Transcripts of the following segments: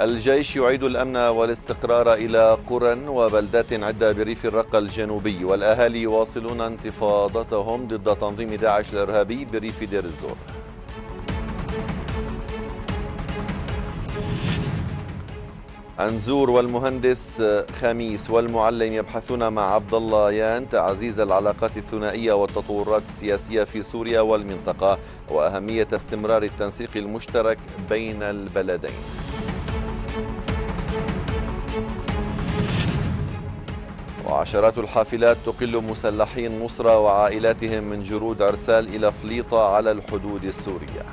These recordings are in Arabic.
الجيش يعيد الأمن والاستقرار إلى قرى وبلدات عدة بريف الرقة الجنوبي والأهالي يواصلون انتفاضتهم ضد تنظيم داعش الإرهابي بريف دير الزور أنزور والمهندس خميس والمعلم يبحثون مع عبد الله يان تعزيز العلاقات الثنائية والتطورات السياسية في سوريا والمنطقة وأهمية استمرار التنسيق المشترك بين البلدين وعشرات الحافلات تقل مسلحين مصر وعائلاتهم من جرود عرسال إلى فليطة على الحدود السورية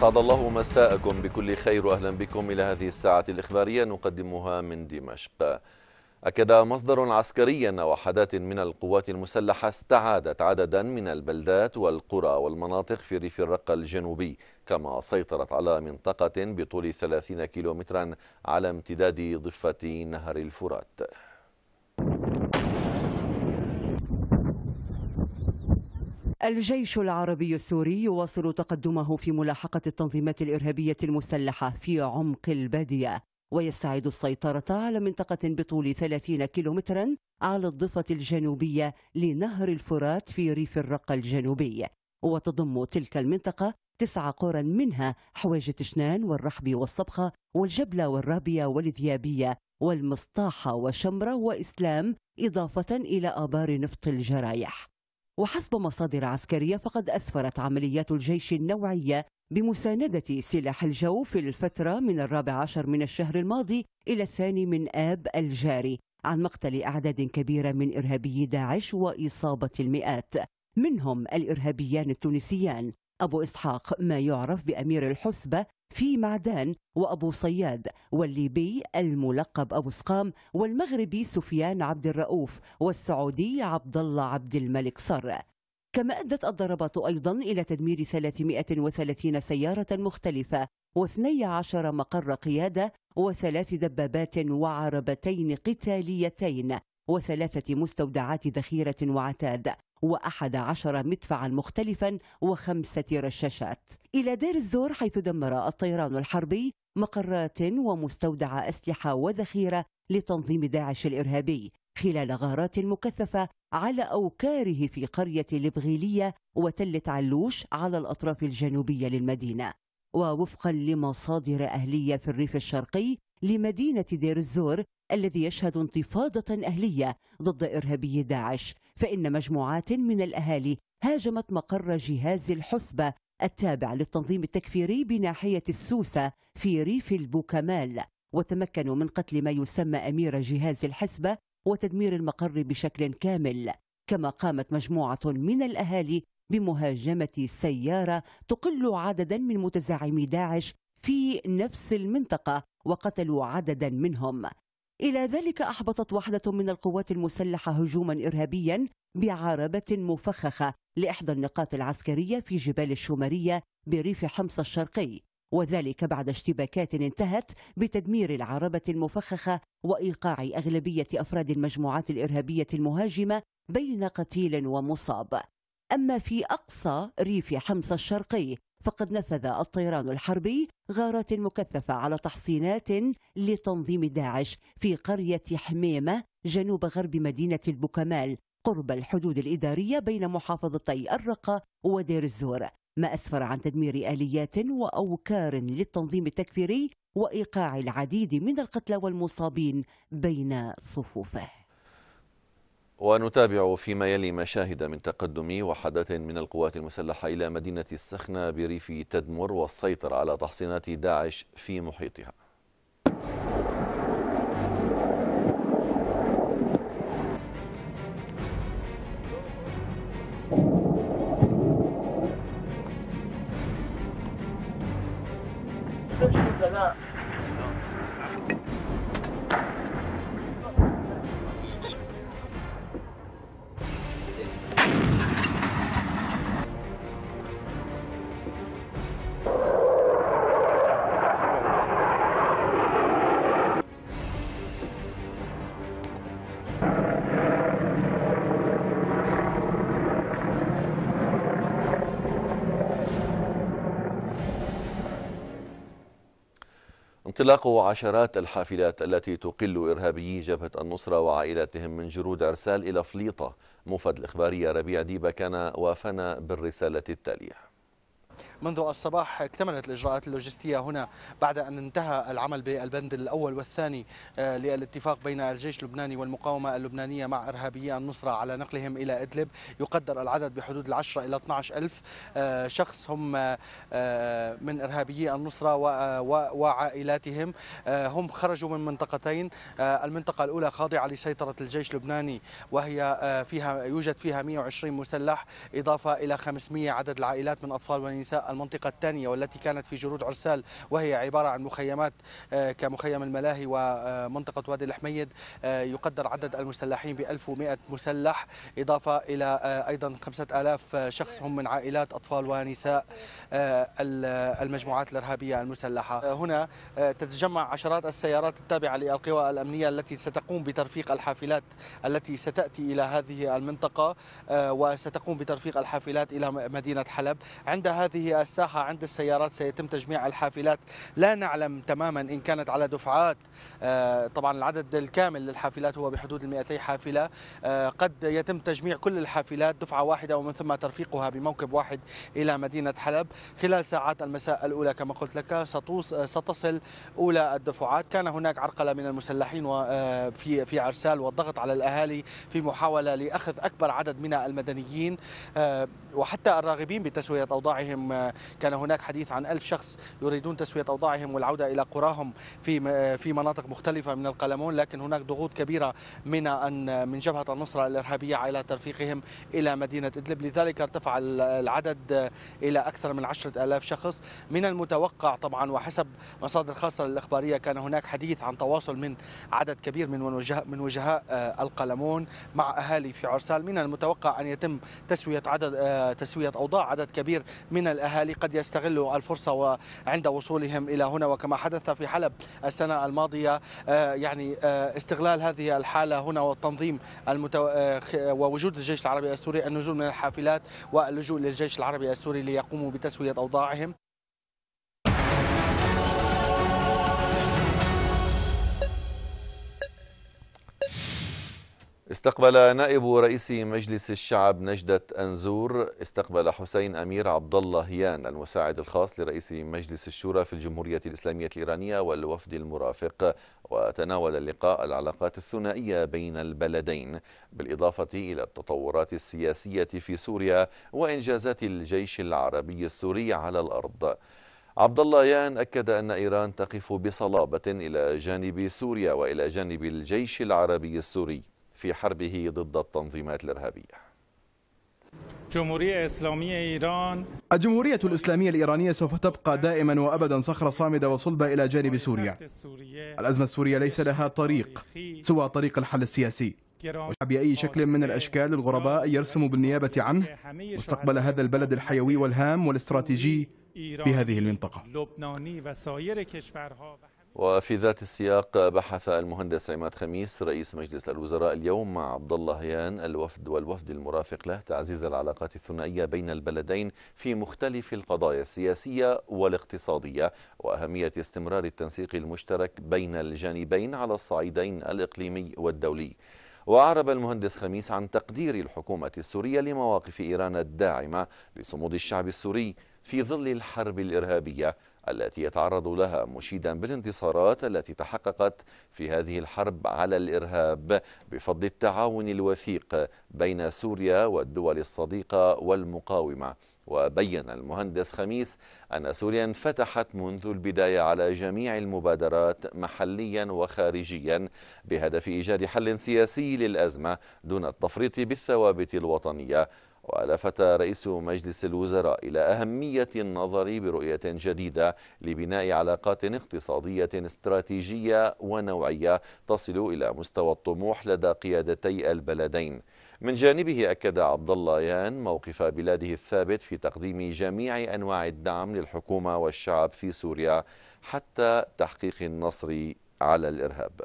أسعد الله مساءكم بكل خير وأهلا بكم إلى هذه الساعة الإخبارية نقدمها من دمشق أكد مصدر عسكري أن وحدات من القوات المسلحة استعادت عددا من البلدات والقرى والمناطق في ريف الرقة الجنوبي كما سيطرت على منطقة بطول 30 كيلومترا على امتداد ضفة نهر الفرات الجيش العربي السوري يواصل تقدمه في ملاحقة التنظيمات الإرهابية المسلحة في عمق البادية ويستعيد السيطرة على منطقة بطول 30 كيلومترا على الضفة الجنوبية لنهر الفرات في ريف الرقة الجنوبي وتضم تلك المنطقة تسع قرى منها حواجة شنان والرحب والصبخة والجبلة والرابية والذيابية والمصطاحة وشمرة وإسلام إضافة إلى آبار نفط الجرايح وحسب مصادر عسكرية فقد أسفرت عمليات الجيش النوعية بمساندة سلاح الجو في الفترة من الرابع عشر من الشهر الماضي إلى الثاني من آب الجاري عن مقتل أعداد كبيرة من إرهابي داعش وإصابة المئات منهم الإرهابيان التونسيان أبو إسحاق ما يعرف بأمير الحسبة في معدان وأبو صياد والليبي الملقب أبو سقام والمغربي سفيان عبد الرؤوف والسعودي عبد الله عبد الملك صر كما أدت الضربات أيضا إلى تدمير 330 سيارة مختلفة و12 مقر قيادة وثلاث دبابات وعربتين قتاليتين وثلاثة مستودعات ذخيرة وعتاد وأحد عشر مدفعا مختلفا وخمسة رشاشات إلى دير الزور حيث دمر الطيران الحربي مقرات ومستودع أسلحة وذخيرة لتنظيم داعش الإرهابي خلال غارات مكثفة على أوكاره في قرية البغيلية وتلة علوش على الأطراف الجنوبية للمدينة ووفقا لمصادر أهلية في الريف الشرقي لمدينة دير الزور الذي يشهد انتفاضة أهلية ضد إرهابي داعش فإن مجموعات من الأهالي هاجمت مقر جهاز الحسبة التابع للتنظيم التكفيري بناحية السوسة في ريف البوكمال وتمكنوا من قتل ما يسمى أمير جهاز الحسبة وتدمير المقر بشكل كامل كما قامت مجموعة من الأهالي بمهاجمة سيارة تقل عددا من متزعمي داعش في نفس المنطقة وقتلوا عددا منهم إلى ذلك أحبطت وحدة من القوات المسلحة هجوما إرهابيا بعربة مفخخة لإحدى النقاط العسكرية في جبال الشومرية بريف حمص الشرقي وذلك بعد اشتباكات انتهت بتدمير العربة المفخخة وإيقاع أغلبية أفراد المجموعات الإرهابية المهاجمة بين قتيل ومصاب أما في أقصى ريف حمص الشرقي فقد نفذ الطيران الحربي غارات مكثفة على تحصينات لتنظيم داعش في قرية حميمة جنوب غرب مدينة البوكمال قرب الحدود الإدارية بين محافظتي الرقة ودير الزور ما أسفر عن تدمير آليات وأوكار للتنظيم التكفيري وإيقاع العديد من القتلى والمصابين بين صفوفه ونتابع فيما يلي مشاهد من تقدم وحدات من القوات المسلحة إلى مدينة السخنة بريف تدمر والسيطرة على تحصينات داعش في محيطها اختلاق عشرات الحافلات التي تقل إرهابيي جبهة النصرة وعائلاتهم من جرود عرسال إلى فليطة مفد الإخبارية ربيع ديبة كان وافنا بالرسالة التالية منذ الصباح اكتملت الإجراءات اللوجستية هنا بعد أن انتهى العمل بالبند الأول والثاني آه، للاتفاق بين الجيش اللبناني والمقاومة اللبنانية مع إرهابيي النصرة على نقلهم إلى إدلب يقدر العدد بحدود ال10 إلى 12 ألف آه، شخص هم آه، من إرهابيي النصرة وعائلاتهم هم خرجوا من منطقتين المنطقة الأولى خاضعة لسيطرة الجيش اللبناني وهي فيها يوجد فيها 120 مسلح إضافة إلى 500 عدد العائلات من أطفال ونساء المنطقة الثانية والتي كانت في جرود عرسال وهي عبارة عن مخيمات آه، كمخيم الملاهي ومنطقة وادي الحميد آه، يقدر عدد المسلحين ب 1100 مسلح إضافة إلى آه، أيضا 5000 شخص هم من عائلات أطفال ونساء المجموعات الإرهابية المسلحة هنا تتجمع عشرات السيارات التابعة للقوى الأمنية التي ستقوم بترفيق الحافلات التي ستأتي إلى هذه المنطقة وستقوم بترفيق الحافلات إلى مدينة حلب عند هذه الساحة عند السيارات سيتم تجميع الحافلات لا نعلم تماما إن كانت على دفعات آه، طبعا العدد الكامل للحافلات هو بحدود ال 200 حافلة آه، قد يتم تجميع كل الحافلات دفعة واحدة ومن ثم ترفيقها بموكب واحد إلى مدينة حلب خلال ساعات المساء الأولى كما قلت لك ستصل أولى الدفعات كان هناك عرقلة من المسلحين آه، في في عرسال والضغط على الأهالي في محاولة لأخذ أكبر عدد من المدنيين وحتى الراغبين بتسوية أوضاعهم كان هناك حديث عن ألف شخص يريدون تسوية أوضاعهم والعودة إلى قراهم في في مناطق مختلفة من القلمون لكن هناك ضغوط كبيرة من أن من جبهة النصرة الإرهابية على ترفيقهم إلى مدينة إدلب لذلك ارتفع العدد إلى أكثر من عشرة ألاف شخص من المتوقع طبعا وحسب مصادر خاصة للإخبارية كان هناك حديث عن تواصل من عدد كبير من وجهاء من وجهاء آه، القلمون مع أهالي في عرسال من المتوقع أن يتم تسوية عدد آه، تسوية أوضاع عدد كبير من الأهالي الأهالي قد يستغلوا الفرصة وعند وصولهم إلى هنا وكما حدث في حلب السنة الماضية آه، يعني آه، استغلال هذه الحالة هنا والتنظيم المتو... آه، ووجود الجيش العربي السوري النزول من الحافلات واللجوء للجيش العربي السوري ليقوموا بتسوية أوضاعهم استقبل نائب رئيس مجلس الشعب نجدة أنزور استقبل حسين أمير عبد الله هيان المساعد الخاص لرئيس مجلس الشورى في الجمهورية الإسلامية الإيرانية والوفد المرافق وتناول اللقاء العلاقات الثنائية بين البلدين بالإضافة إلى التطورات السياسية في سوريا وإنجازات الجيش العربي السوري على الأرض عبد الله يان أكد أن إيران تقف بصلابة إلى جانب سوريا وإلى جانب الجيش العربي السوري في حربه ضد التنظيمات الإرهابية جمهورية إسلامية إيران الجمهورية الإسلامية الإيرانية سوف تبقى دائما وأبدا صخرة صامدة وصلبة إلى جانب سوريا الأزمة السورية ليس لها طريق سوى طريق الحل السياسي بأي شكل من الأشكال الغرباء يرسم بالنيابة عنه مستقبل هذا البلد الحيوي والهام والاستراتيجي بهذه المنطقة وفي ذات السياق بحث المهندس عماد خميس رئيس مجلس الوزراء اليوم مع عبد الله هيان الوفد والوفد المرافق له تعزيز العلاقات الثنائيه بين البلدين في مختلف القضايا السياسيه والاقتصاديه واهميه استمرار التنسيق المشترك بين الجانبين على الصعيدين الاقليمي والدولي. وأعرب المهندس خميس عن تقدير الحكومة السورية لمواقف إيران الداعمة لصمود الشعب السوري في ظل الحرب الإرهابية التي يتعرض لها مشيدا بالانتصارات التي تحققت في هذه الحرب على الإرهاب بفضل التعاون الوثيق بين سوريا والدول الصديقة والمقاومة وبين المهندس خميس أن سوريا انفتحت منذ البداية على جميع المبادرات محليا وخارجيا بهدف إيجاد حل سياسي للأزمة دون التفريط بالثوابت الوطنية ولفت رئيس مجلس الوزراء إلى أهمية النظر برؤية جديدة لبناء علاقات اقتصادية استراتيجية ونوعية تصل إلى مستوى الطموح لدى قيادتي البلدين من جانبه أكد عبد الله يان موقف بلاده الثابت في تقديم جميع أنواع الدعم للحكومة والشعب في سوريا حتى تحقيق النصر على الإرهاب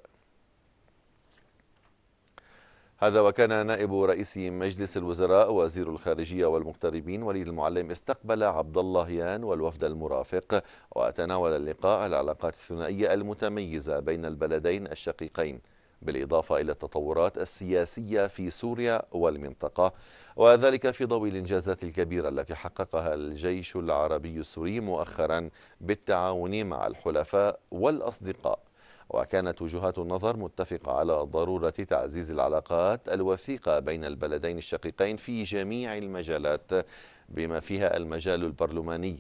هذا وكان نائب رئيس مجلس الوزراء وزير الخارجية والمغتربين وليد المعلم استقبل عبد الله يان والوفد المرافق وتناول اللقاء العلاقات الثنائية المتميزة بين البلدين الشقيقين بالإضافة إلى التطورات السياسية في سوريا والمنطقة وذلك في ضوء الإنجازات الكبيرة التي حققها الجيش العربي السوري مؤخرا بالتعاون مع الحلفاء والأصدقاء وكانت وجهات النظر متفقة على ضرورة تعزيز العلاقات الوثيقة بين البلدين الشقيقين في جميع المجالات بما فيها المجال البرلماني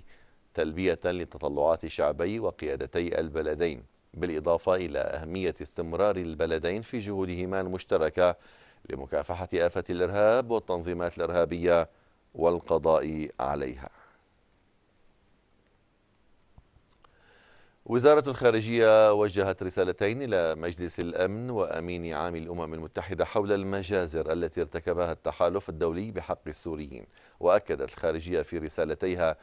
تلبية لتطلعات شعبي وقيادتي البلدين بالإضافة إلى أهمية استمرار البلدين في جهودهما المشتركة لمكافحة آفة الإرهاب والتنظيمات الإرهابية والقضاء عليها وزارة الخارجية وجهت رسالتين إلى مجلس الأمن وأمين عام الأمم المتحدة حول المجازر التي ارتكبها التحالف الدولي بحق السوريين وأكدت الخارجية في رسالتيها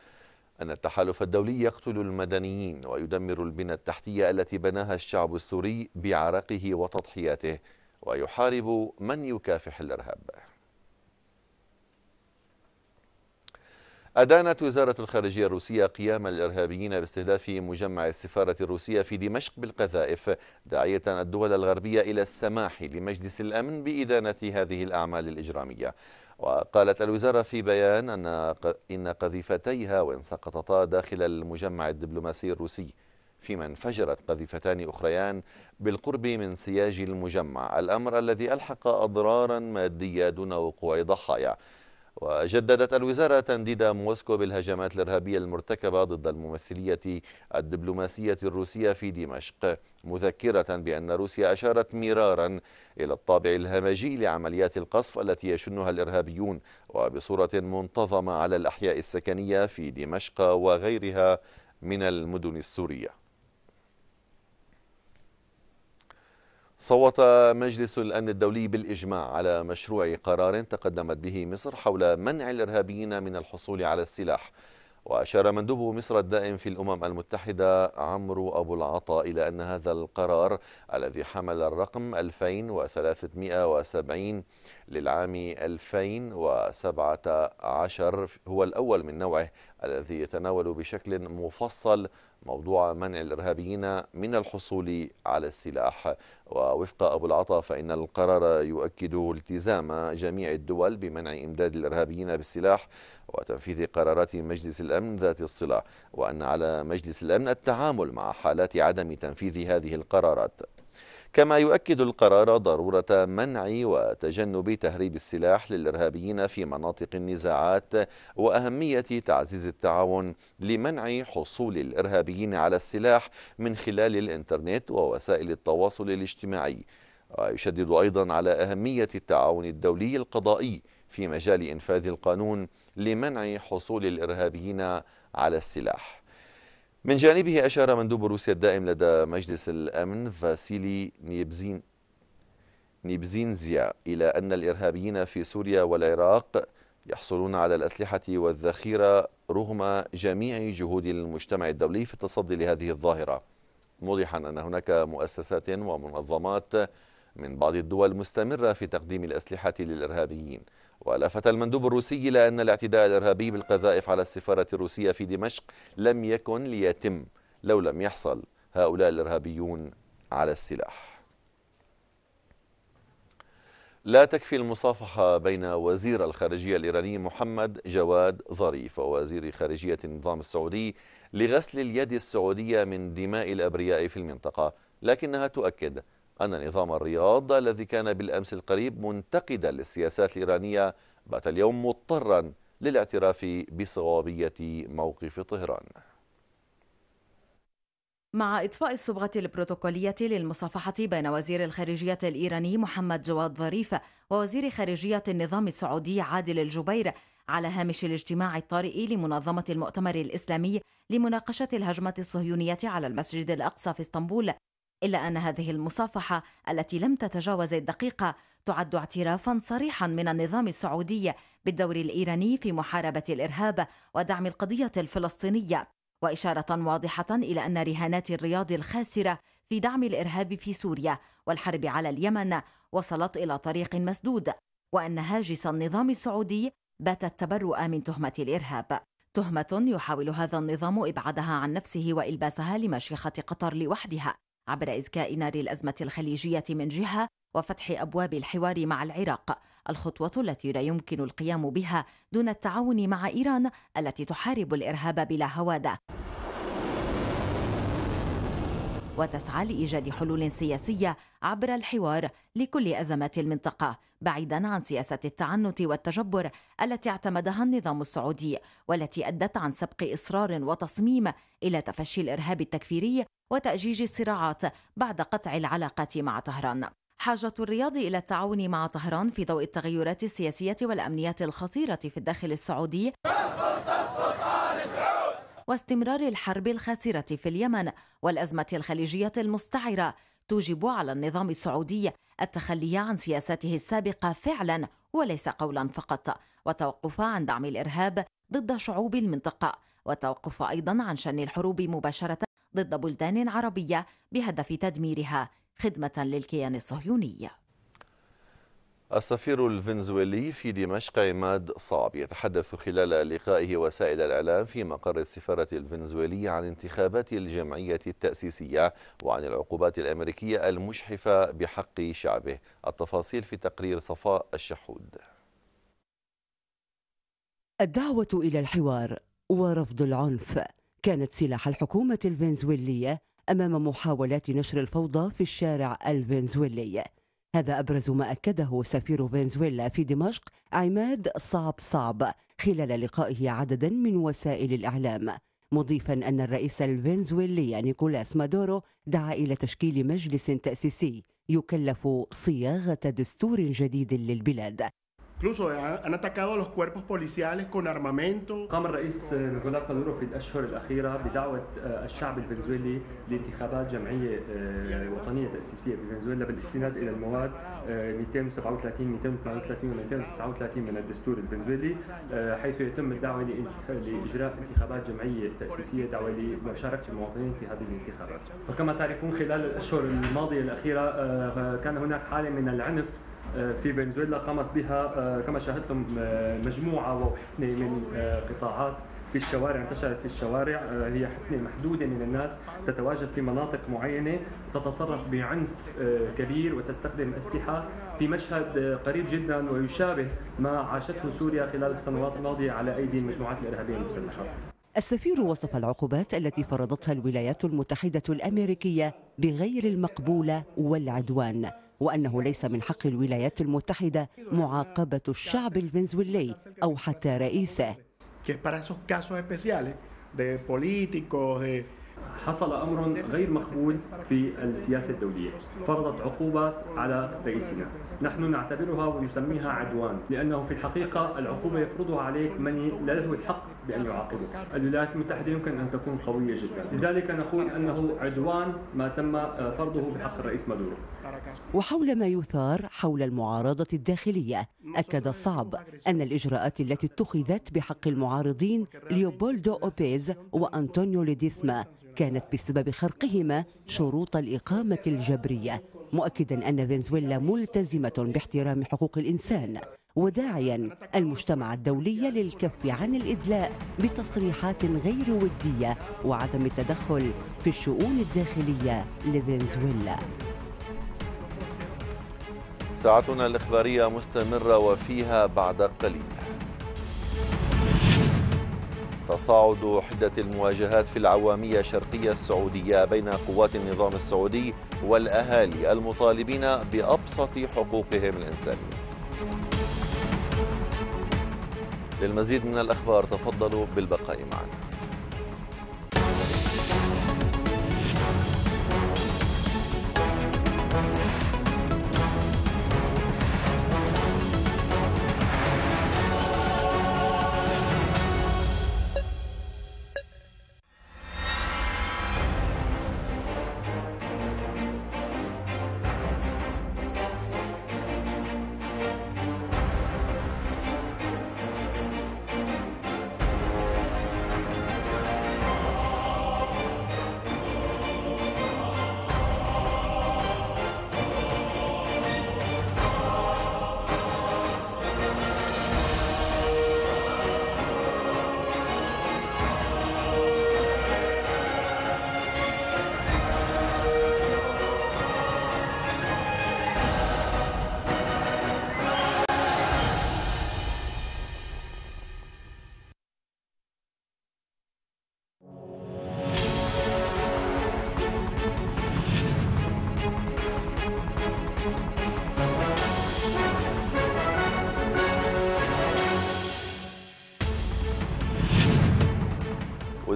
أن التحالف الدولي يقتل المدنيين ويدمر البنى التحتية التي بناها الشعب السوري بعرقه وتضحياته ويحارب من يكافح الإرهاب أدانت وزارة الخارجية الروسية قيام الإرهابيين باستهداف مجمع السفارة الروسية في دمشق بالقذائف داعية الدول الغربية إلى السماح لمجلس الأمن بإدانة هذه الأعمال الإجرامية وقالت الوزارة في بيان أن إن وإن سقطتا داخل المجمع الدبلوماسي الروسي فيما انفجرت قذيفتان أخريان بالقرب من سياج المجمع الأمر الذي ألحق أضرارا مادية دون وقوع ضحايا وجددت الوزارة تنديد موسكو بالهجمات الإرهابية المرتكبة ضد الممثلية الدبلوماسية الروسية في دمشق مذكرة بأن روسيا أشارت مرارا إلى الطابع الهمجي لعمليات القصف التي يشنها الإرهابيون وبصورة منتظمة على الأحياء السكنية في دمشق وغيرها من المدن السورية صوت مجلس الأمن الدولي بالإجماع على مشروع قرار تقدمت به مصر حول منع الإرهابيين من الحصول على السلاح وأشار مندوب مصر الدائم في الأمم المتحدة عمرو أبو العطا إلى أن هذا القرار الذي حمل الرقم 2370 للعام 2017 هو الأول من نوعه الذي يتناول بشكل مفصل موضوع منع الإرهابيين من الحصول على السلاح ووفق أبو العطا فإن القرار يؤكد التزام جميع الدول بمنع إمداد الإرهابيين بالسلاح وتنفيذ قرارات مجلس الأمن ذات الصلة وأن على مجلس الأمن التعامل مع حالات عدم تنفيذ هذه القرارات كما يؤكد القرار ضرورة منع وتجنب تهريب السلاح للإرهابيين في مناطق النزاعات وأهمية تعزيز التعاون لمنع حصول الإرهابيين على السلاح من خلال الإنترنت ووسائل التواصل الاجتماعي ويشدد أيضا على أهمية التعاون الدولي القضائي في مجال إنفاذ القانون لمنع حصول الإرهابيين على السلاح من جانبه أشار مندوب روسيا الدائم لدى مجلس الأمن فاسيلي نيبزين نيبزينزيا إلى أن الإرهابيين في سوريا والعراق يحصلون على الأسلحة والذخيرة رغم جميع جهود المجتمع الدولي في التصدي لهذه الظاهرة موضحا أن هناك مؤسسات ومنظمات من بعض الدول مستمرة في تقديم الأسلحة للإرهابيين ولفت المندوب الروسي إلى أن الاعتداء الإرهابي بالقذائف على السفارة الروسية في دمشق لم يكن ليتم لو لم يحصل هؤلاء الإرهابيون على السلاح لا تكفي المصافحة بين وزير الخارجية الإيراني محمد جواد ظريف ووزير خارجية النظام السعودي لغسل اليد السعودية من دماء الأبرياء في المنطقة لكنها تؤكد أن نظام الرياض الذي كان بالأمس القريب منتقدا للسياسات الإيرانية بات اليوم مضطرا للاعتراف بصوابية موقف طهران مع إطفاء الصبغة البروتوكولية للمصافحة بين وزير الخارجية الإيراني محمد جواد ظريف ووزير خارجية النظام السعودي عادل الجبير على هامش الاجتماع الطارئ لمنظمة المؤتمر الإسلامي لمناقشة الهجمة الصهيونية على المسجد الأقصى في اسطنبول إلا أن هذه المصافحة التي لم تتجاوز الدقيقة تعد اعترافا صريحا من النظام السعودي بالدور الإيراني في محاربة الإرهاب ودعم القضية الفلسطينية وإشارة واضحة إلى أن رهانات الرياض الخاسرة في دعم الإرهاب في سوريا والحرب على اليمن وصلت إلى طريق مسدود وأن هاجس النظام السعودي بات التبرؤ من تهمة الإرهاب تهمة يحاول هذا النظام إبعادها عن نفسه وإلباسها لمشيخة قطر لوحدها عبر إزكاء نار الأزمة الخليجية من جهة وفتح أبواب الحوار مع العراق الخطوة التي لا يمكن القيام بها دون التعاون مع إيران التي تحارب الإرهاب بلا هوادة وتسعى لايجاد حلول سياسيه عبر الحوار لكل ازمات المنطقه بعيدا عن سياسه التعنت والتجبر التي اعتمدها النظام السعودي والتي ادت عن سبق اصرار وتصميم الى تفشي الارهاب التكفيري وتاجيج الصراعات بعد قطع العلاقات مع طهران حاجة الرياض إلى التعاون مع طهران في ضوء التغيرات السياسية والأمنيات الخطيرة في الداخل السعودي واستمرار الحرب الخاسرة في اليمن والأزمة الخليجية المستعرة توجب على النظام السعودي التخلي عن سياساته السابقة فعلا وليس قولا فقط والتوقف عن دعم الإرهاب ضد شعوب المنطقة والتوقف أيضا عن شن الحروب مباشرة ضد بلدان عربية بهدف تدميرها خدمة للكيان الصهيوني السفير الفنزويلي في دمشق عماد صعب يتحدث خلال لقائه وسائل الإعلام في مقر السفارة الفنزويلية عن انتخابات الجمعية التأسيسية وعن العقوبات الأمريكية المشحفة بحق شعبه التفاصيل في تقرير صفاء الشحود الدعوة إلى الحوار ورفض العنف كانت سلاح الحكومة الفنزويلية أمام محاولات نشر الفوضى في الشارع الفنزويلي هذا أبرز ما أكده سفير فنزويلا في دمشق عماد صعب صعب خلال لقائه عددا من وسائل الإعلام مضيفا أن الرئيس الفنزويلي يعني نيكولاس مادورو دعا إلى تشكيل مجلس تأسيسي يكلف صياغة دستور جديد للبلاد incluso han atacado a los cuerpos policiales con armamento قام الرئيس آه، نيكولاس مادورو في الأشهر الأخيرة بدعوة آه، الشعب الفنزويلي لانتخابات جمعية آه، وطنية تأسيسية في فنزويلا بالاستناد إلى المواد 237 238 و 239 من الدستور الفنزويلي حيث يتم الدعوة لإجراء انتخابات جمعية تأسيسية دعوة لمشاركة المواطنين في هذه الانتخابات وكما تعرفون خلال الأشهر الماضية الأخيرة كان هناك حالة من العنف آه، في فنزويلا قامت بها آه، كما شاهدتم آه، مجموعه وحفنه من قطاعات في الشوارع انتشرت في الشوارع هي حفنه محدوده من الناس تتواجد في مناطق معينه تتصرف بعنف كبير وتستخدم اسلحه في مشهد قريب جدا ويشابه ما عاشته سوريا خلال السنوات الماضيه على ايدي المجموعات الارهابيه المسلحه السفير وصف العقوبات التي فرضتها الولايات المتحده الامريكيه بغير المقبوله والعدوان وأنه ليس من حق الولايات المتحدة معاقبة الشعب الفنزويلي أو حتى رئيسه حصل أمر غير مقبول في السياسة الدولية فرضت عقوبة على رئيسنا نحن نعتبرها ونسميها عدوان لأنه في الحقيقة العقوبة يفرضها عليك من لا له الحق بأن يعاقبه الولايات المتحدة يمكن أن تكون قوية جدا لذلك نقول أنه عدوان ما تم فرضه بحق الرئيس مادورو وحول ما يثار حول المعارضة الداخلية أكد الصعب أن الإجراءات التي اتخذت بحق المعارضين ليوبولدو أوبيز وأنطونيو ليديسما كانت بسبب خرقهما شروط الإقامة الجبرية مؤكدا أن فنزويلا ملتزمة باحترام حقوق الإنسان وداعيا المجتمع الدولي للكف عن الإدلاء بتصريحات غير ودية وعدم التدخل في الشؤون الداخلية لفنزويلا ساعتنا الإخبارية مستمرة وفيها بعد قليل تصاعد حدة المواجهات في العوامية الشرقية السعودية بين قوات النظام السعودي والأهالي المطالبين بأبسط حقوقهم الإنسانية للمزيد من الأخبار تفضلوا بالبقاء معنا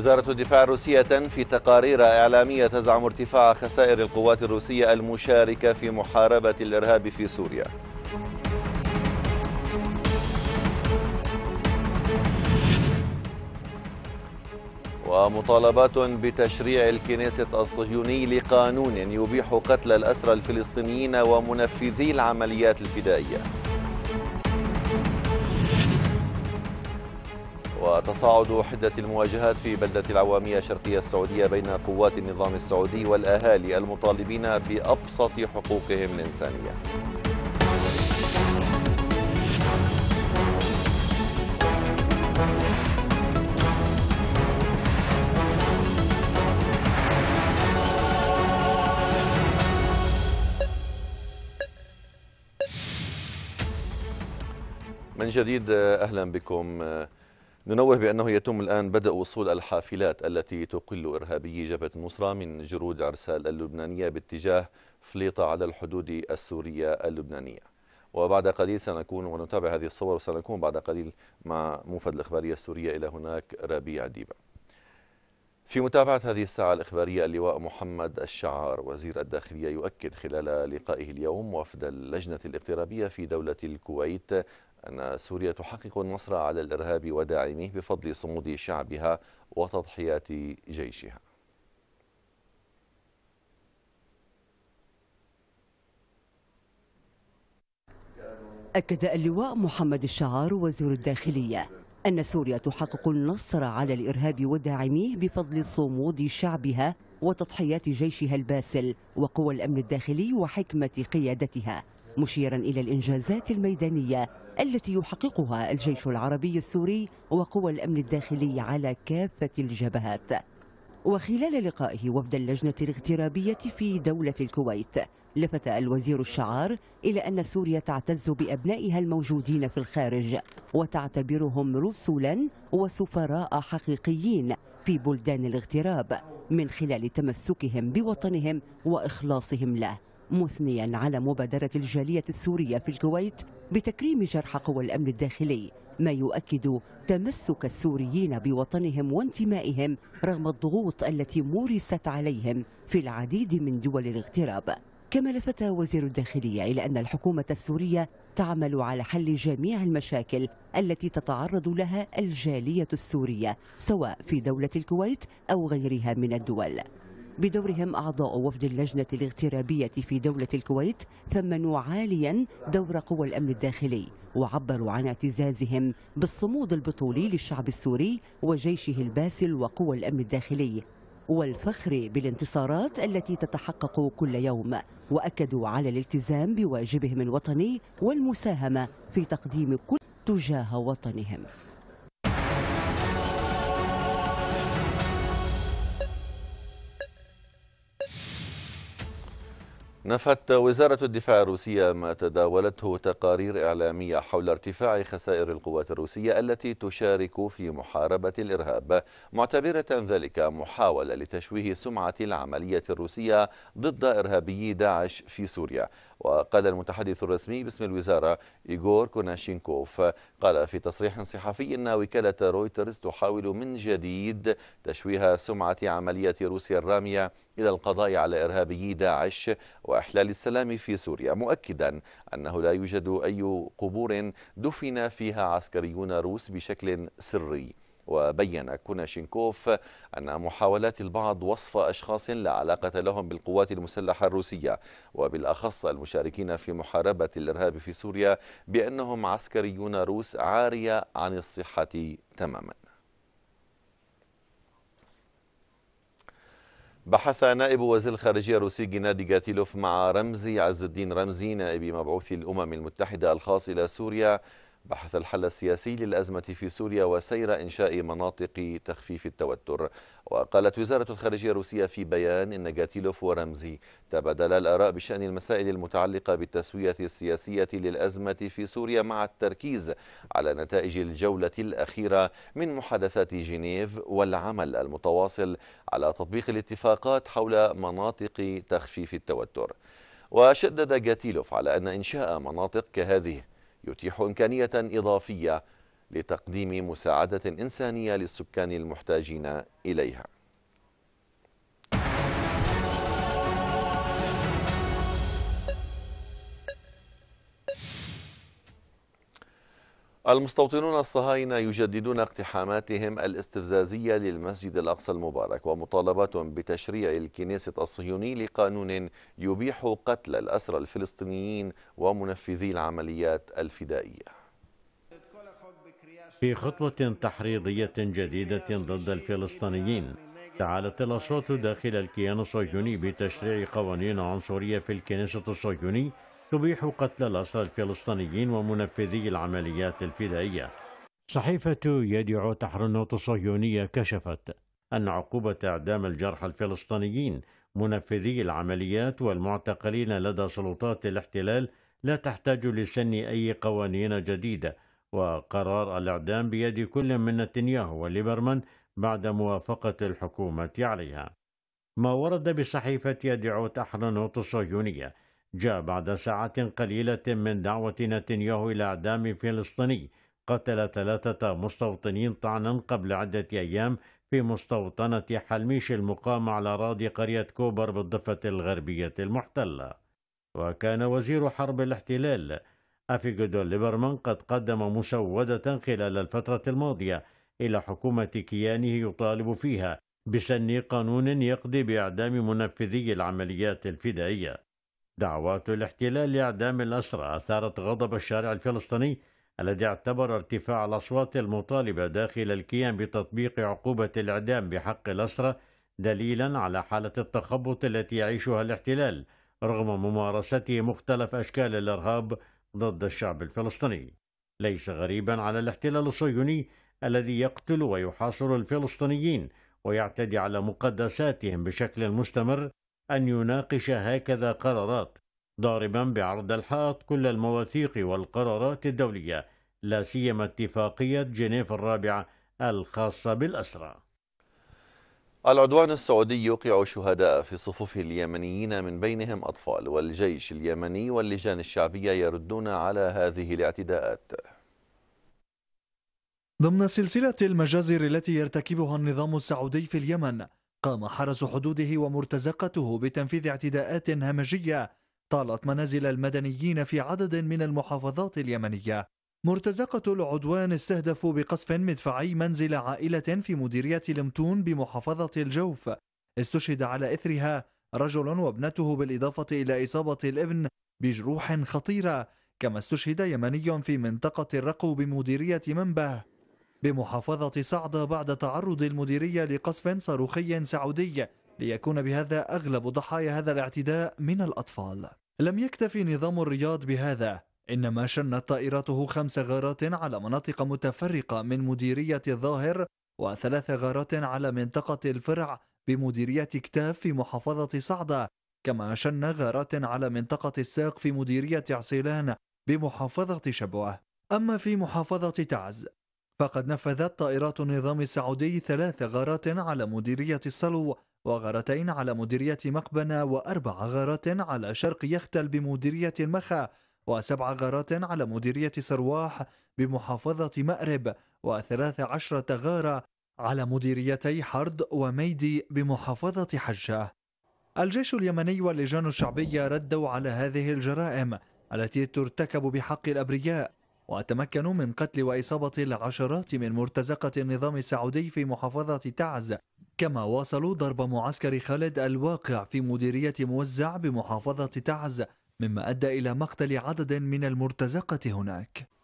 وزارة الدفاع الروسية في تقارير إعلامية تزعم ارتفاع خسائر القوات الروسية المشاركة في محاربة الإرهاب في سوريا ومطالبات بتشريع الكنيسة الصهيوني لقانون يبيح قتل الأسرى الفلسطينيين ومنفذي العمليات الفدائية وتصاعد حدة المواجهات في بلدة العوامية الشرقية السعودية بين قوات النظام السعودي والأهالي المطالبين بأبسط حقوقهم الإنسانية من جديد أهلا بكم ننوه بأنه يتم الآن بدء وصول الحافلات التي تقل إرهابي جبهة النصرة من جرود عرسال اللبنانية باتجاه فليطة على الحدود السورية اللبنانية وبعد قليل سنكون ونتابع هذه الصور وسنكون بعد قليل مع موفد الإخبارية السورية إلى هناك ربيع ديبا في متابعة هذه الساعة الإخبارية اللواء محمد الشعار وزير الداخلية يؤكد خلال لقائه اليوم وفد اللجنة الاقترابية في دولة الكويت أن سوريا تحقق النصر على الإرهاب وداعميه بفضل صمود شعبها وتضحيات جيشها أكد اللواء محمد الشعار وزير الداخلية أن سوريا تحقق النصر على الإرهاب وداعميه بفضل صمود شعبها وتضحيات جيشها الباسل وقوى الأمن الداخلي وحكمة قيادتها مشيرا إلى الإنجازات الميدانية التي يحققها الجيش العربي السوري وقوى الأمن الداخلي على كافة الجبهات وخلال لقائه وفد اللجنة الاغترابية في دولة الكويت لفت الوزير الشعار إلى أن سوريا تعتز بأبنائها الموجودين في الخارج وتعتبرهم رسلا وسفراء حقيقيين في بلدان الاغتراب من خلال تمسكهم بوطنهم وإخلاصهم له مثنيا على مبادرة الجالية السورية في الكويت بتكريم جرحى قوى الأمن الداخلي ما يؤكد تمسك السوريين بوطنهم وانتمائهم رغم الضغوط التي مورست عليهم في العديد من دول الاغتراب كما لفت وزير الداخلية إلى أن الحكومة السورية تعمل على حل جميع المشاكل التي تتعرض لها الجالية السورية سواء في دولة الكويت أو غيرها من الدول بدورهم أعضاء وفد اللجنة الاغترابية في دولة الكويت ثمنوا عاليا دور قوى الأمن الداخلي وعبروا عن اعتزازهم بالصمود البطولي للشعب السوري وجيشه الباسل وقوى الأمن الداخلي والفخر بالانتصارات التي تتحقق كل يوم وأكدوا على الالتزام بواجبهم الوطني والمساهمة في تقديم كل تجاه وطنهم نفت وزارة الدفاع الروسية ما تداولته تقارير إعلامية حول ارتفاع خسائر القوات الروسية التي تشارك في محاربة الإرهاب معتبرة ذلك محاولة لتشويه سمعة العملية الروسية ضد إرهابي داعش في سوريا وقال المتحدث الرسمي باسم الوزارة إيغور كوناشينكوف قال في تصريح صحفي أن وكالة رويترز تحاول من جديد تشويه سمعة عملية روسيا الرامية إلى القضاء على إرهابي داعش وإحلال السلام في سوريا مؤكدا أنه لا يوجد أي قبور دفن فيها عسكريون روس بشكل سري وبين كوناشينكوف أن محاولات البعض وصف أشخاص لا علاقة لهم بالقوات المسلحة الروسية وبالأخص المشاركين في محاربة الإرهاب في سوريا بأنهم عسكريون روس عارية عن الصحة تماماً بحث نائب وزير الخارجية الروسي جنادي جاتيلوف مع رمزي عز الدين رمزي نائب مبعوث الأمم المتحدة الخاص إلى سوريا بحث الحل السياسي للأزمة في سوريا وسير إنشاء مناطق تخفيف التوتر وقالت وزارة الخارجية الروسية في بيان إن جاتيلوف ورمزي تبادلا الآراء بشأن المسائل المتعلقة بالتسوية السياسية للأزمة في سوريا مع التركيز على نتائج الجولة الأخيرة من محادثات جنيف والعمل المتواصل على تطبيق الاتفاقات حول مناطق تخفيف التوتر وشدد جاتيلوف على أن إنشاء مناطق كهذه يتيح إمكانية إضافية لتقديم مساعدة إنسانية للسكان المحتاجين إليها المستوطنون الصهاينة يجددون اقتحاماتهم الاستفزازية للمسجد الأقصى المبارك ومطالبات بتشريع الكنيسة الصهيوني لقانون يبيح قتل الأسرى الفلسطينيين ومنفذي العمليات الفدائية في خطوة تحريضية جديدة ضد الفلسطينيين تعالت الأصوات داخل الكيان الصهيوني بتشريع قوانين عنصرية في الكنيسة الصهيوني تبيح قتل الأسرى الفلسطينيين ومنفذي العمليات الفدائية صحيفة يدعو تحرنوت الصهيونية كشفت أن عقوبة إعدام الجرحى الفلسطينيين منفذي العمليات والمعتقلين لدى سلطات الاحتلال لا تحتاج لسن أي قوانين جديدة وقرار الإعدام بيد كل من نتنياهو وليبرمان بعد موافقة الحكومة عليها ما ورد بصحيفة يدعو تحرنوت الصهيونية جاء بعد ساعات قليلة من دعوة نتنياهو إلى إعدام فلسطيني قتل ثلاثة مستوطنين طعنا قبل عدة أيام في مستوطنة حلميش المقامة على أراضي قرية كوبر بالضفة الغربية المحتلة وكان وزير حرب الاحتلال أفيغدول ليبرمان قد قدم مسودة خلال الفترة الماضية إلى حكومة كيانه يطالب فيها بسن قانون يقضي بإعدام منفذي العمليات الفدائية دعوات الاحتلال لإعدام الأسرى أثارت غضب الشارع الفلسطيني الذي اعتبر ارتفاع الأصوات المطالبة داخل الكيان بتطبيق عقوبة الإعدام بحق الأسرى دليلا على حالة التخبط التي يعيشها الاحتلال رغم ممارسته مختلف أشكال الإرهاب ضد الشعب الفلسطيني ليس غريبا على الاحتلال الصهيوني الذي يقتل ويحاصر الفلسطينيين ويعتدي على مقدساتهم بشكل مستمر أن يناقش هكذا قرارات ضاربا بعرض الحائط كل المواثيق والقرارات الدولية لا سيما اتفاقية جنيف الرابعة الخاصة بالأسرى العدوان السعودي يوقع شهداء في صفوف اليمنيين من بينهم أطفال والجيش اليمني واللجان الشعبية يردون على هذه الاعتداءات ضمن سلسلة المجازر التي يرتكبها النظام السعودي في اليمن قام حرس حدوده ومرتزقته بتنفيذ اعتداءات همجية طالت منازل المدنيين في عدد من المحافظات اليمنية مرتزقة العدوان استهدفوا بقصف مدفعي منزل عائلة في مديرية لمتون بمحافظة الجوف استشهد على إثرها رجل وابنته بالإضافة إلى إصابة الابن بجروح خطيرة كما استشهد يمني في منطقة الرقو بمديرية منبه بمحافظة صعدة بعد تعرض المديرية لقصف صاروخي سعودي ليكون بهذا أغلب ضحايا هذا الاعتداء من الأطفال لم يكتفي نظام الرياض بهذا إنما شنت طائرته خمس غارات على مناطق متفرقة من مديرية الظاهر وثلاث غارات على منطقة الفرع بمديرية كتاف في محافظة صعدة كما شن غارات على منطقة الساق في مديرية عسيلان بمحافظة شبوة أما في محافظة تعز فقد نفذت طائرات النظام السعودي ثلاث غارات على مديرية السلو وغارتين على مديرية مقبنة وأربع غارات على شرق يختل بمديرية المخا وسبع غارات على مديرية سرواح بمحافظة مأرب وثلاث عشرة غارة على مديريتي حرض وميدي بمحافظة حجة الجيش اليمني واللجان الشعبية ردوا على هذه الجرائم التي ترتكب بحق الأبرياء وتمكنوا من قتل وإصابة العشرات من مرتزقة النظام السعودي في محافظة تعز كما واصلوا ضرب معسكر خالد الواقع في مديرية موزع بمحافظة تعز مما أدى إلى مقتل عدد من المرتزقة هناك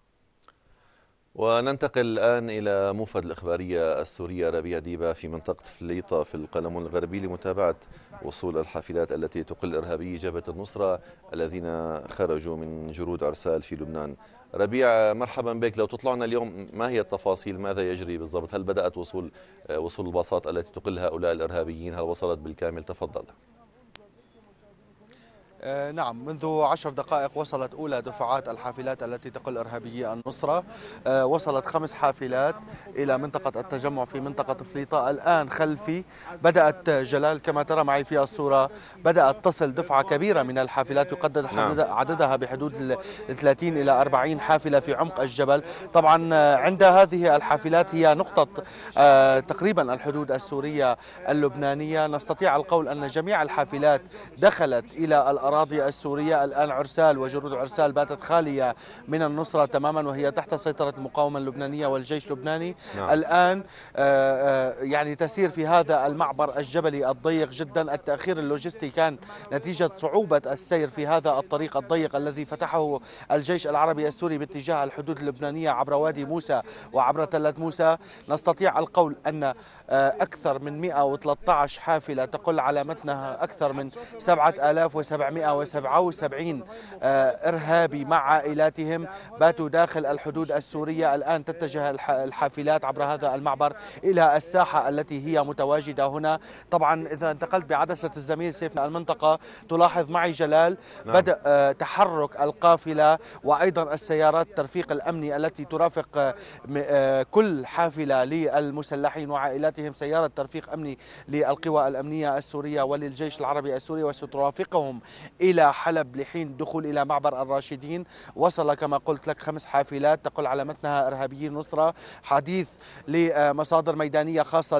وننتقل الآن إلى موفد الإخبارية السورية ربيع ديبا في منطقة فليطة في القلم الغربي لمتابعة وصول الحافلات التي تقل إرهابي جبهة النصرة الذين خرجوا من جرود عرسال في لبنان ربيع مرحبا بك لو تطلعنا اليوم ما هي التفاصيل ماذا يجري بالضبط هل بدأت وصول آه، وصول الباصات التي تقل هؤلاء الإرهابيين هل وصلت بالكامل تفضل آه، نعم منذ عشر دقائق وصلت أولى دفعات الحافلات التي تقل إرهابيي النصرة آه، وصلت خمس حافلات إلى منطقة التجمع في منطقة فليطة الآن خلفي بدأت جلال كما ترى معي في الصورة بدأت تصل دفعة كبيرة من الحافلات يقدر نعم. عددها بحدود 30 إلى 40 حافلة في عمق الجبل طبعا آه، عند هذه الحافلات هي نقطة تقريبا الحدود السورية اللبنانية نستطيع القول أن جميع الحافلات دخلت إلى الأرض الأراضي السورية الآن عرسال وجرود عرسال باتت خالية من النصرة تماما وهي تحت سيطرة المقاومة اللبنانية والجيش اللبناني نعم. الآن آه، آه، يعني تسير في هذا المعبر الجبلي الضيق جدا التأخير اللوجستي كان نتيجة صعوبة السير في هذا الطريق الضيق الذي فتحه الجيش العربي السوري باتجاه الحدود اللبنانية عبر وادي موسى وعبر تلة موسى نستطيع القول أن آه، أكثر من 113 حافلة تقل على متنها أكثر من 7777 آه، إرهابي مع عائلاتهم باتوا داخل الحدود السورية الآن تتجه الحافلات عبر هذا المعبر إلى الساحة التي هي متواجدة هنا طبعا إذا انتقلت بعدسة الزميل سيف المنطقة تلاحظ معي جلال نعم. بدأ آه، تحرك القافلة وأيضا السيارات الترفيق الأمني التي ترافق كل حافلة للمسلحين وعائلاتهم بوقتهم سيارة ترفيق أمني للقوى الأمنية السورية وللجيش العربي السوري وسترافقهم إلى حلب لحين دخول إلى معبر الراشدين وصل كما قلت لك خمس حافلات تقول على متنها إرهابيين نصرة حديث لمصادر ميدانية خاصة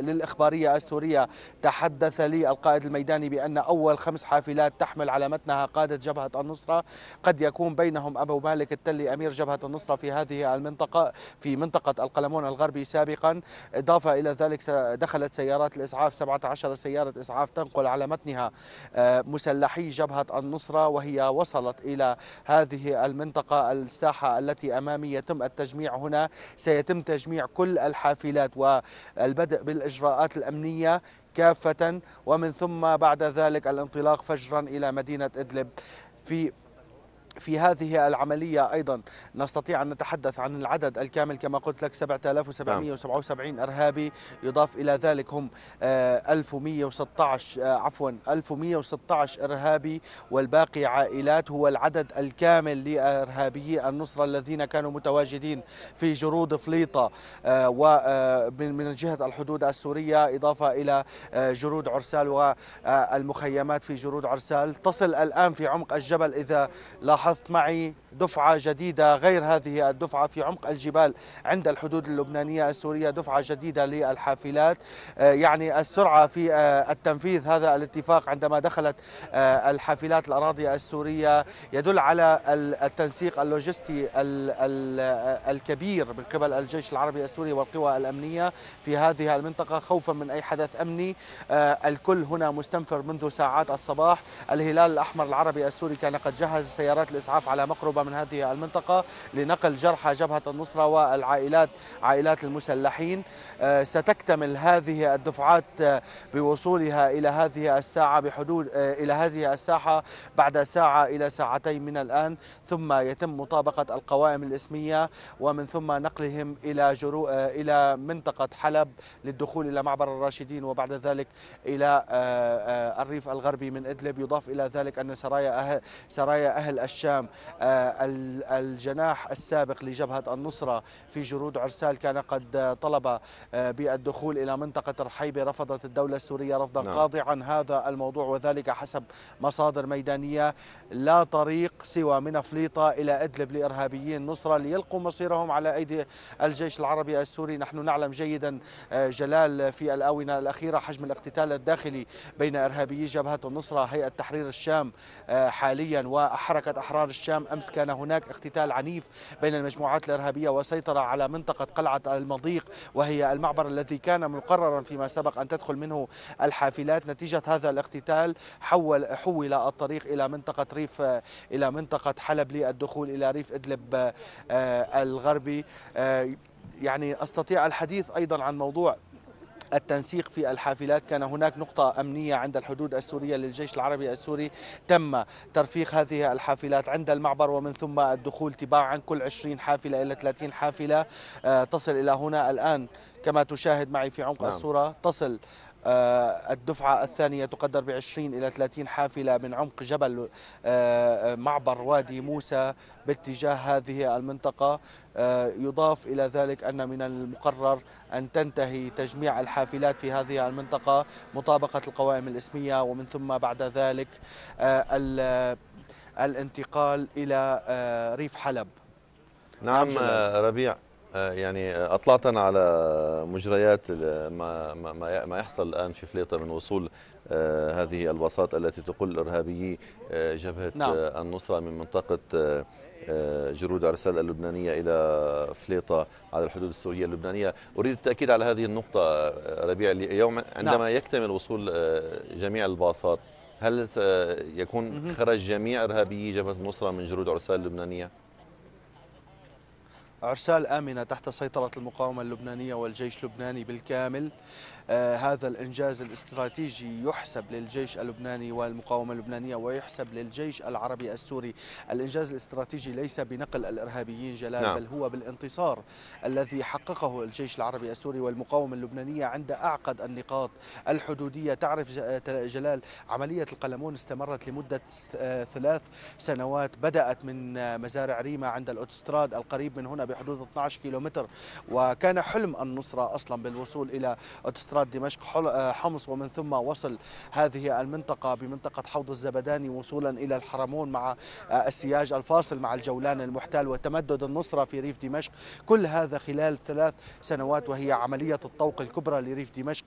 للإخبارية السورية تحدث لي القائد الميداني بأن أول خمس حافلات تحمل على متنها قادة جبهة النصرة قد يكون بينهم أبو مالك التلي أمير جبهة النصرة في هذه المنطقة في منطقة القلمون الغربي سابقا إضافة إلى ذلك دخلت سيارات الإسعاف 17 سيارة إسعاف تنقل على متنها آه، مسلحي جبهة النصرة وهي وصلت إلى هذه المنطقة الساحة التي أمامي يتم التجميع هنا سيتم تجميع كل الحافلات والبدء بالإجراءات الأمنية كافة ومن ثم بعد ذلك الانطلاق فجرا إلى مدينة إدلب في في هذه العملية أيضا نستطيع أن نتحدث عن العدد الكامل كما قلت لك 7777 نعم. إرهابي يضاف إلى ذلك هم 1116 آه، آه، عفوا 1116 إرهابي والباقي عائلات هو العدد الكامل لإرهابي النصرة الذين كانوا متواجدين في جرود فليطة آه، ومن جهة الحدود السورية إضافة إلى جرود عرسال والمخيمات في جرود عرسال تصل الآن في عمق الجبل إذا لاحظ لاحظت معي دفعة جديدة غير هذه الدفعة في عمق الجبال عند الحدود اللبنانية السورية دفعة جديدة للحافلات آه، يعني السرعة في آه، التنفيذ هذا الاتفاق عندما دخلت آه، الحافلات الأراضي السورية يدل على التنسيق اللوجستي الكبير من قبل الجيش العربي السوري والقوى الأمنية في هذه المنطقة خوفا من أي حدث أمني الكل هنا مستنفر منذ ساعات الصباح الهلال الأحمر العربي السوري كان قد جهز سيارات الإسعاف على مقربة من هذه المنطقة لنقل جرحى جبهة النصرة والعائلات عائلات المسلحين آه، ستكتمل هذه الدفعات آه، بوصولها إلى هذه الساعة بحدود آه، إلى هذه الساحة بعد ساعة إلى ساعتين من الآن ثم يتم مطابقة القوائم الإسمية ومن ثم نقلهم إلى جرو... إلى منطقة حلب للدخول إلى معبر الراشدين وبعد ذلك إلى الريف الغربي من إدلب يضاف إلى ذلك أن سرايا أهل, سرايا أهل الشام الجناح السابق لجبهة النصرة في جرود عرسال كان قد طلب آه، بالدخول إلى منطقة رحيبة رفضت الدولة السورية رفضا نعم. قاضعا هذا الموضوع وذلك حسب مصادر ميدانية لا طريق سوى من فليطة إلى أدلب لإرهابيين النصرة ليلقوا مصيرهم على أيدي الجيش العربي السوري نحن نعلم جيدا آه، جلال في الآونة الأخيرة حجم الاقتتال الداخلي بين إرهابيي جبهة النصرة هيئة تحرير الشام آه، حاليا وحركة أحرار الشام أمس كان هناك اقتتال عنيف بين المجموعات الإرهابية وسيطرة على منطقة قلعة المضيق وهي المعبر الذي كان مقررا فيما سبق أن تدخل منه الحافلات نتيجة هذا الاقتتال حول حول الطريق إلى منطقة ريف إلى منطقة حلب للدخول إلى ريف إدلب آه، الغربي آه، يعني أستطيع الحديث أيضا عن موضوع التنسيق في الحافلات كان هناك نقطة أمنية عند الحدود السورية للجيش العربي السوري تم ترفيق هذه الحافلات عند المعبر ومن ثم الدخول تباعا كل 20 حافلة إلى 30 حافلة آه، تصل إلى هنا الآن كما تشاهد معي في عمق نعم. الصورة تصل آه، الدفعة الثانية تقدر ب 20 إلى 30 حافلة من عمق جبل آه، آه، معبر وادي موسى باتجاه هذه المنطقة يضاف إلى ذلك أن من المقرر أن تنتهي تجميع الحافلات في هذه المنطقة مطابقة القوائم الإسمية ومن ثم بعد ذلك الانتقال إلى ريف حلب نعم, نعم، ربيع آه، يعني اطلعتنا على مجريات ما ما ما يحصل الان في فليطه من وصول آه، هذه الباصات التي تقل ارهابيي آه، جبهه نعم. النصره من منطقه جرود ارسال اللبنانيه الى فليطه على الحدود السوريه اللبنانيه، اريد التاكيد على هذه النقطه ربيع اليوم نعم. عندما نعم. يكتمل وصول جميع الباصات هل سيكون خرج جميع ارهابيي جبهه النصره من جرود ارسال اللبنانيه؟ عرسال آمنة تحت سيطرة المقاومة اللبنانية والجيش اللبناني بالكامل آه، هذا الإنجاز الاستراتيجي يحسب للجيش اللبناني والمقاومة اللبنانية ويحسب للجيش العربي السوري الإنجاز الاستراتيجي ليس بنقل الإرهابيين جلال نعم. بل هو بالانتصار الذي حققه الجيش العربي السوري والمقاومة اللبنانية عند أعقد النقاط الحدودية تعرف آه، جلال عملية القلمون استمرت لمدة آه، ثلاث سنوات بدأت من مزارع ريما عند الأوتستراد القريب من هنا بحدود 12 كيلومتر وكان حلم النصرة أصلا بالوصول إلى أوتستراد استراد دمشق آه، حمص ومن ثم وصل هذه المنطقة بمنطقة حوض الزبداني وصولا إلى الحرمون مع آه، السياج الفاصل مع الجولان المحتل وتمدد النصرة في ريف دمشق كل هذا خلال ثلاث سنوات وهي عملية الطوق الكبرى لريف دمشق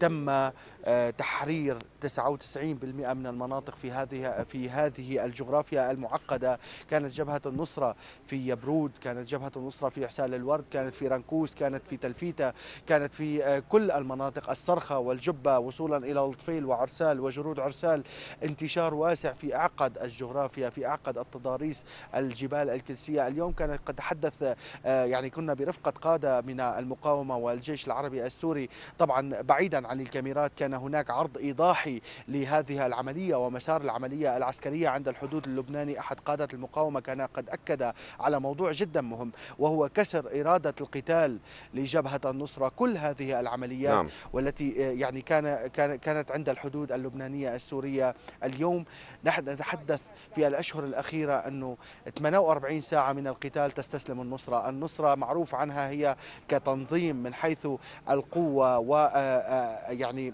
تم آه، تحرير 99% من المناطق في هذه في هذه الجغرافيا المعقده كانت جبهه النصره في يبرود كانت جبهه النصره في عسال الورد كانت في رنكوس كانت في تلفيتا كانت في آه، كل المناطق الصرخه والجبه وصولا الى الطفيل وعرسال وجرود عرسال انتشار واسع في اعقد الجغرافيا في اعقد التضاريس الجبال الكلسيه اليوم كان قد تحدث آه، يعني كنا برفقه قاده من المقاومه والجيش العربي السوري طبعا بعيدا عن الكاميرات كان كان هناك عرض إيضاحي لهذه العملية ومسار العملية العسكرية عند الحدود اللبناني أحد قادة المقاومة كان قد أكد على موضوع جدا مهم وهو كسر إرادة القتال لجبهة النصرة كل هذه العمليات نعم. والتي آه، يعني كان كانت عند الحدود اللبنانية السورية اليوم نحن نتحدث في الأشهر الأخيرة أنه 48 ساعة من القتال تستسلم النصرة النصرة معروف عنها هي كتنظيم من حيث القوة و آه، آه، يعني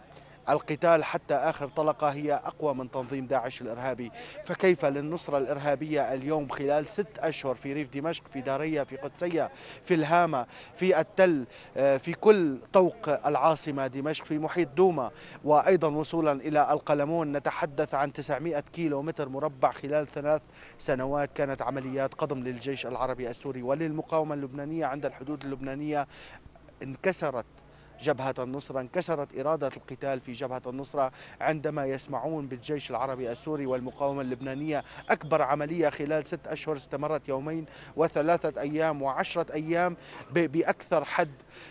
القتال حتى آخر طلقة هي أقوى من تنظيم داعش الإرهابي فكيف للنصرة الإرهابية اليوم خلال ست أشهر في ريف دمشق في دارية في قدسية في الهامة في التل آه، في كل طوق العاصمة دمشق في محيط دوما وأيضا وصولا إلى القلمون نتحدث عن 900 كيلو متر مربع خلال ثلاث سنوات كانت عمليات قضم للجيش العربي السوري وللمقاومة اللبنانية عند الحدود اللبنانية انكسرت جبهة النصرة انكسرت إرادة القتال في جبهة النصرة عندما يسمعون بالجيش العربي السوري والمقاومة اللبنانية أكبر عملية خلال ست أشهر استمرت يومين وثلاثة أيام وعشرة أيام بأكثر حد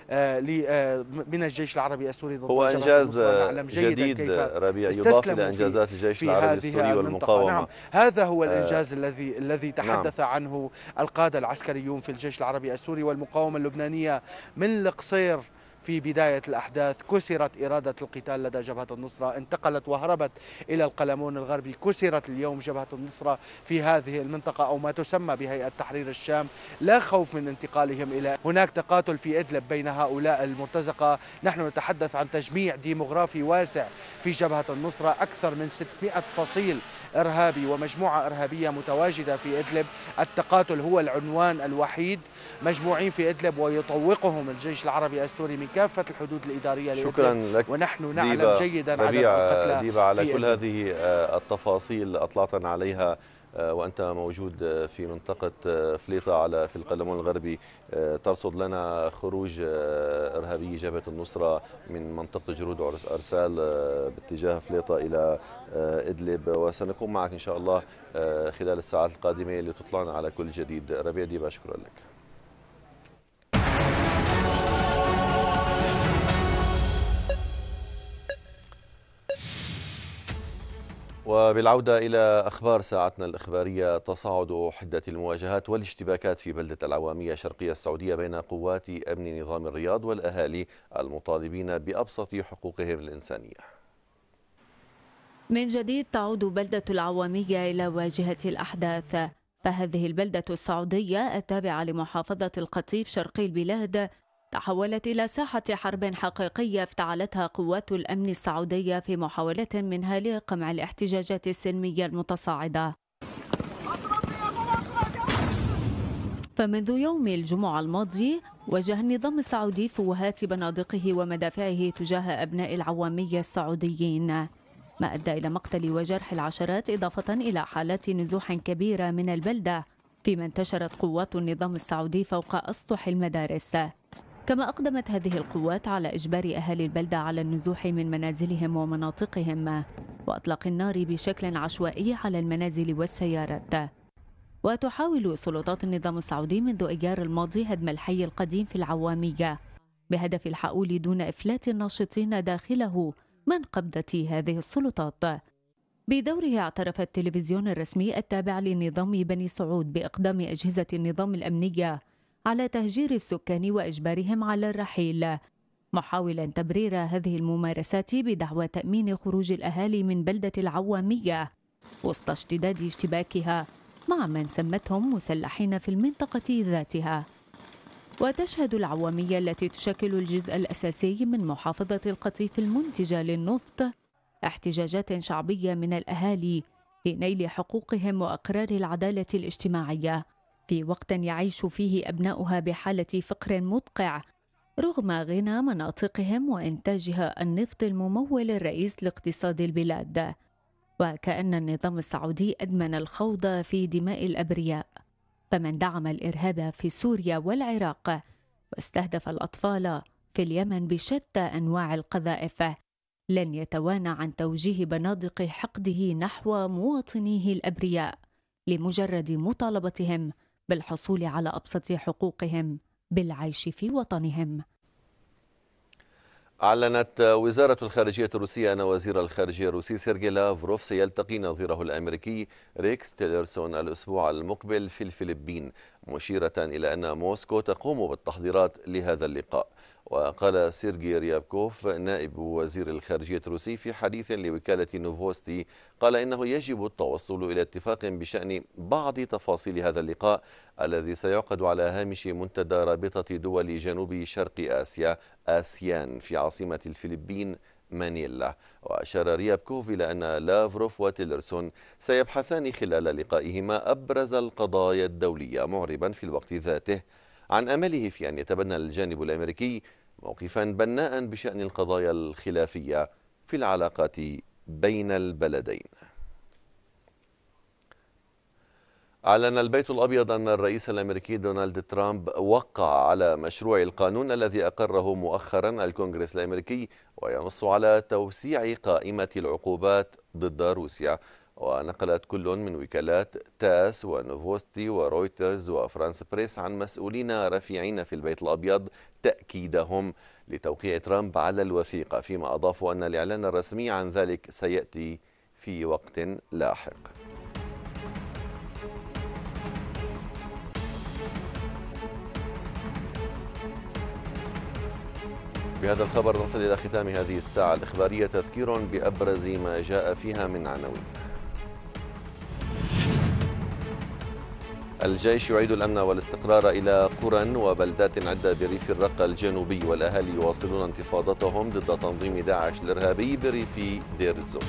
آه، آه، من الجيش العربي السوري ضد هو إنجاز نعم، نعم، نعم، جديد ربيع يضاف إلى إنجازات الجيش العربي السوري والمقاومة نعم هذا هو آه، الإنجاز آه الذي الذي تحدث نعم. عنه القادة العسكريون في الجيش العربي السوري والمقاومة اللبنانية من القصير في بداية الأحداث كسرت إرادة القتال لدى جبهة النصرة انتقلت وهربت إلى القلمون الغربي كسرت اليوم جبهة النصرة في هذه المنطقة أو ما تسمى بهيئة تحرير الشام لا خوف من انتقالهم إلى هناك تقاتل في إدلب بين هؤلاء المرتزقة نحن نتحدث عن تجميع ديموغرافي واسع في جبهة النصرة أكثر من 600 فصيل إرهابي ومجموعة إرهابية متواجدة في إدلب التقاتل هو العنوان الوحيد مجموعين في إدلب ويطوقهم الجيش العربي السوري من كافة الحدود الإدارية شكرا لك ونحن نعلم جيدا عدد القتلى ديبا على كل إدلب. هذه آه، التفاصيل أطلعتنا عليها آه، وأنت موجود آه، في منطقة فليطة على في القلمون الغربي ترصد لنا خروج إرهابي جبهة النصرة من منطقة جرود عرس أرسال باتجاه فليطة إلى إدلب وسنكون معك إن شاء الله خلال الساعات القادمة لتطلعنا على كل جديد ربيع ديبا شكرا لك وبالعودة إلى أخبار ساعتنا الإخبارية تصاعد حدة المواجهات والاشتباكات في بلدة العوامية الشرقية السعودية بين قوات أمن نظام الرياض والأهالي المطالبين بأبسط حقوقهم الإنسانية من جديد تعود بلدة العوامية إلى واجهة الأحداث فهذه البلدة السعودية التابعة لمحافظة القطيف شرقي البلاد تحولت إلى ساحة حرب حقيقية افتعلتها قوات الأمن السعودية في محاولة منها لقمع الاحتجاجات السلمية المتصاعدة فمنذ يوم الجمعة الماضي وجه النظام السعودي فوهات بنادقه ومدافعه تجاه أبناء العوامية السعوديين ما أدى إلى مقتل وجرح العشرات إضافة إلى حالات نزوح كبيرة من البلدة فيما انتشرت قوات النظام السعودي فوق أسطح المدارس كما أقدمت هذه القوات على إجبار أهالي البلدة على النزوح من منازلهم ومناطقهم وأطلاق النار بشكل عشوائي على المنازل والسيارات وتحاول سلطات النظام السعودي منذ أيار الماضي هدم الحي القديم في العوامية بهدف الحؤول دون إفلات الناشطين داخله من قبضة هذه السلطات بدوره اعترف التلفزيون الرسمي التابع لنظام بني سعود بإقدام أجهزة النظام الأمنية على تهجير السكان واجبارهم على الرحيل محاولا تبرير هذه الممارسات بدعوى تامين خروج الاهالي من بلده العواميه وسط اشتداد اشتباكها مع من سمتهم مسلحين في المنطقه ذاتها وتشهد العواميه التي تشكل الجزء الاساسي من محافظه القطيف المنتجه للنفط احتجاجات شعبيه من الاهالي لنيل حقوقهم واقرار العداله الاجتماعيه في وقت يعيش فيه أبناؤها بحالة فقر مدقع رغم غنى مناطقهم وإنتاجها النفط الممول الرئيس لاقتصاد البلاد وكأن النظام السعودي أدمن الخوض في دماء الأبرياء فمن دعم الإرهاب في سوريا والعراق واستهدف الأطفال في اليمن بشتى أنواع القذائف لن يتوانى عن توجيه بنادق حقده نحو مواطنيه الأبرياء لمجرد مطالبتهم بالحصول على ابسط حقوقهم بالعيش في وطنهم أعلنت وزارة الخارجية الروسية أن وزير الخارجية الروسي سيرجي لافروف سيلتقي نظيره الأمريكي ريكس تيلرسون الأسبوع المقبل في الفلبين مشيرة إلى أن موسكو تقوم بالتحضيرات لهذا اللقاء وقال سيرجي ريابكوف نائب وزير الخارجية الروسي في حديث لوكالة نوفوستي قال إنه يجب التوصل إلى اتفاق بشأن بعض تفاصيل هذا اللقاء الذي سيعقد على هامش منتدى رابطة دول جنوب شرق آسيا آسيان في عاصمة الفلبين مانيلا وأشار ريابكوف إلى أن لافروف وتيلرسون سيبحثان خلال لقائهما أبرز القضايا الدولية معربا في الوقت ذاته عن أمله في أن يتبنى الجانب الأمريكي موقفا بناء بشأن القضايا الخلافية في العلاقات بين البلدين أعلن البيت الأبيض أن الرئيس الأمريكي دونالد ترامب وقع على مشروع القانون الذي أقره مؤخرا الكونغرس الأمريكي وينص على توسيع قائمة العقوبات ضد روسيا ونقلت كل من وكالات تاس ونوفوستي ورويترز وفرانس بريس عن مسؤولين رفيعين في البيت الأبيض تأكيدهم لتوقيع ترامب على الوثيقة فيما أضافوا أن الإعلان الرسمي عن ذلك سيأتي في وقت لاحق بهذا الخبر نصل إلى ختام هذه الساعة الإخبارية تذكير بأبرز ما جاء فيها من عناوين الجيش يعيد الأمن والاستقرار إلى قرى وبلدات عدة بريف الرقة الجنوبي والأهالي يواصلون انتفاضتهم ضد تنظيم داعش الإرهابي بريف دير الزور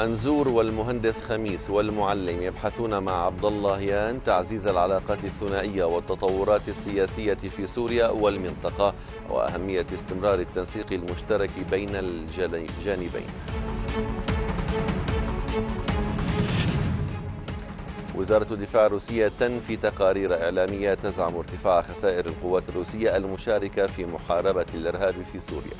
أنزور والمهندس خميس والمعلم يبحثون مع عبد الله يان تعزيز العلاقات الثنائية والتطورات السياسية في سوريا والمنطقة وأهمية استمرار التنسيق المشترك بين الجانبين وزارة الدفاع الروسية تنفي تقارير إعلامية تزعم ارتفاع خسائر القوات الروسية المشاركة في محاربة الإرهاب في سوريا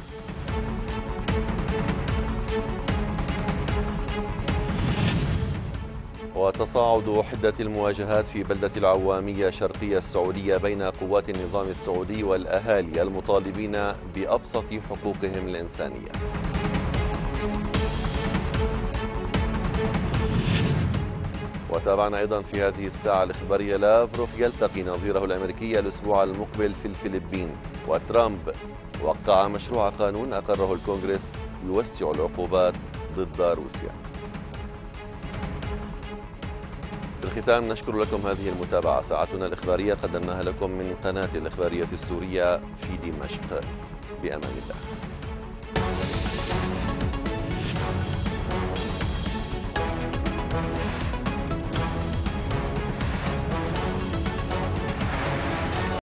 وتصاعد حدة المواجهات في بلدة العوامية شرقية السعودية بين قوات النظام السعودي والأهالي المطالبين بأبسط حقوقهم الإنسانية وتابعنا أيضا في هذه الساعة الإخبارية لافروف يلتقي نظيره الأمريكي الأسبوع المقبل في الفلبين وترامب وقع مشروع قانون أقره الكونغرس يوسع العقوبات ضد روسيا في الختام نشكر لكم هذه المتابعة ساعتنا الإخبارية قدمناها لكم من قناة الإخبارية السورية في دمشق بأمان الله